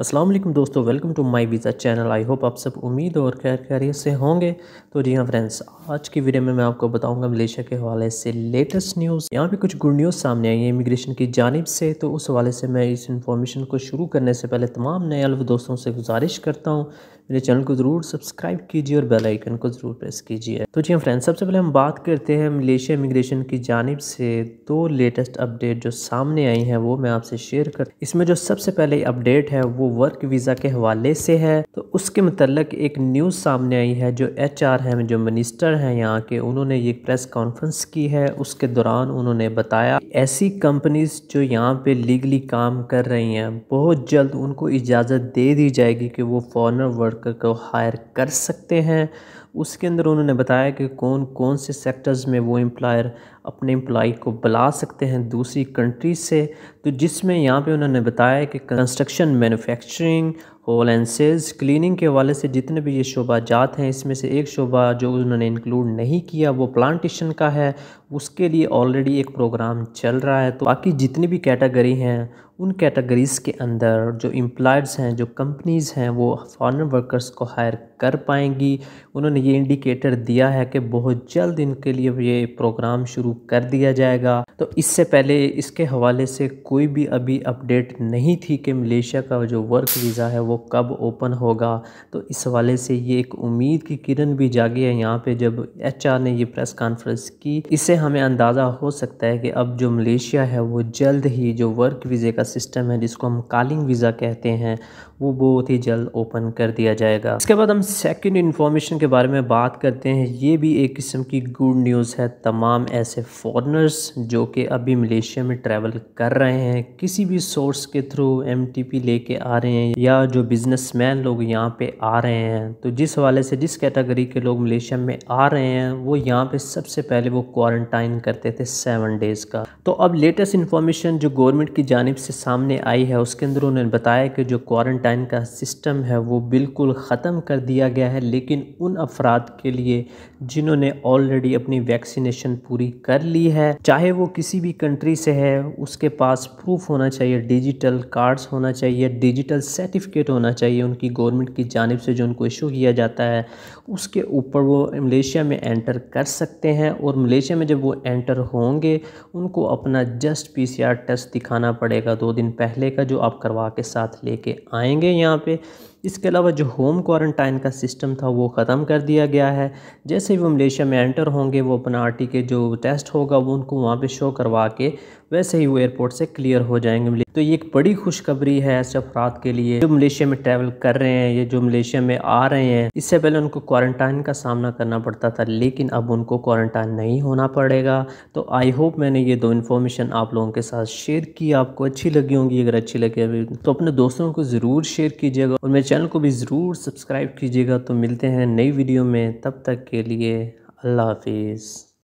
अस्सलाम वालेकुम दोस्तों welcome to my visa channel I hope आप सब उम्मीद और खैर खैरियत से होंगे तो जी हाँ फ्रेंड्स आज की वीडियो में मैं आपको बताऊंगा मलेशिया के हवाले से लेटेस्ट न्यूज़ यहाँ पे कुछ गुड न्यूज़ सामने आई है इमिग्रेशन की जानब से तो उस हवाले से मैं इस इन्फॉर्मेशन को शुरू करने से पहले तमाम नए अलव दोस्तों से गुजारिश करता हूँ मेरे चैनल को ज़रूर सब्सक्राइब कीजिए और बेल आइकन को ज़रूर प्रेस कीजिए तो जी फ्रेंड्स सबसे पहले हम बात करते हैं मलेशिया इमिग्रेशन की जानब से दो लेटेस्ट अपडेट जो सामने आई हैं वो मैं आपसे शेयर कर इसमें जो सबसे पहले अपडेट है वो वर्क वीज़ा के हवाले से है तो उसके मतलब एक न्यूज़ सामने आई है जो एच आर है जो मिनिस्टर हैं यहाँ के उन्होंने ये प्रेस कॉन्फ्रेंस की है उसके दौरान उन्होंने बताया ऐसी कंपनीज जो यहाँ पे लीगली काम कर रही हैं बहुत जल्द उनको इजाज़त दे दी जाएगी कि वो फॉरनर वर्कर को हायर कर सकते हैं उसके अंदर उन्होंने बताया कि कौन कौन से सेक्टर्स में वो एम्प्लॉयर अपने एम्प्लॉय को बुला सकते हैं दूसरी कंट्री से तो जिसमें यहाँ पे उन्होंने बताया कि कंस्ट्रक्शन मैन्युफैक्चरिंग होलेंसेज क्लीनिंग के हवाले से जितने भी ये शोबा जात हैं इसमें से एक शोबा जो उन्होंने इंक्लूड नहीं किया वो प्लांटेशन का है उसके लिए ऑलरेडी एक प्रोग्राम चल रहा है तो बाकी जितनी भी कैटेगरी हैं उन कैटेगरीज़ के अंदर जो एम्प्लॉयज़ हैं जो कंपनीज़ हैं वो फॉरन वर्कर्स को हायर कर पाएंगी उन्होंने ये इंडिकेटर दिया है कि बहुत जल्द इनके लिए ये प्रोग्राम शुरू कर दिया जाएगा तो इससे पहले इसके हवाले से कोई भी अभी अपडेट नहीं थी कि मलेशिया का जो वर्क वीज़ा है वो कब ओपन होगा तो इस हवाले से ये एक उम्मीद की किरण भी जागी है यहाँ पे जब एच ने ये प्रेस कॉन्फ्रेंस की इससे हमें अंदाज़ा हो सकता है कि अब जो मलेशिया है वो जल्द ही जो वर्क वीज़े का सिस्टम है जिसको हम कॉलिंग वीज़ा कहते हैं वो बहुत ही जल्द ओपन कर दिया जाएगा इसके बाद हम सेकेंड इन्फॉर्मेशन के बारे में में बात करते हैं ये भी एक किस्म की गुड न्यूज़ है तमाम ऐसे फॉरनर्स जो कि अभी मलेशिया में ट्रैवल कर रहे हैं किसी भी सोर्स के थ्रू एम टी पी ले कर आ रहे हैं या जो बिजनेस मैन लोग यहाँ पे आ रहे हैं तो जिस हवाले से जिस कैटेगरी के लोग मलेशिया में आ रहे हैं वो यहाँ पर सबसे पहले वो क्वारंटाइन करते थे सेवन डेज़ का तो अब लेटेस्ट इन्फॉर्मेशन जो गवर्नमेंट की जानब से सामने आई है उसके अंदर उन्होंने बताया कि जो क्वारंटाइन का सिस्टम है वो बिल्कुल ख़त्म कर दिया गया है लेकिन उन अफरा अफराद के लिए जिन्होंने ऑलरेडी अपनी वैक्सीनेशन पूरी कर ली है चाहे वो किसी भी कंट्री से है उसके पास प्रूफ होना चाहिए डिजिटल कार्ड्स होना चाहिए डिजिटल सर्टिफिकेट होना चाहिए उनकी गवर्नमेंट की जानब से जो उनको इशू किया जाता है उसके ऊपर वो मलेशिया में एंटर कर सकते हैं और मलेशिया में जब वो एंटर होंगे उनको अपना जस्ट पी टेस्ट दिखाना पड़ेगा दो दिन पहले का जो आप करवा के साथ लेके आएंगे यहाँ पे इसके अलावा जो होम क्वारंटाइन का सिस्टम था वो ख़त्म कर दिया गया है जैसे ही वो मलेशिया में एंटर होंगे वो अपना आर के जो टेस्ट होगा वो उनको वहाँ पे शो करवा के वैसे ही वो एयरपोर्ट से क्लियर हो जाएंगे तो ये एक बड़ी खुशखबरी है ऐसे अफराद के लिए जो मलेशिया में ट्रैवल कर रहे हैं या जो मलेशिया में आ रहे हैं इससे पहले उनको क्वारंटाइन का सामना करना पड़ता था लेकिन अब उनको क्वारंटाइन नहीं होना पड़ेगा तो आई होप मैंने ये दो इन्फॉर्मेशन आप लोगों के साथ शेयर की आपको अच्छी लगी होंगी अगर अच्छी लगे तो अपने दोस्तों को ज़रूर शेयर कीजिएगा और मेरे चैनल को भी ज़रूर सब्सक्राइब कीजिएगा तो मिलते हैं नई वीडियो में तब तक के लिए अल्लाह हाफिज़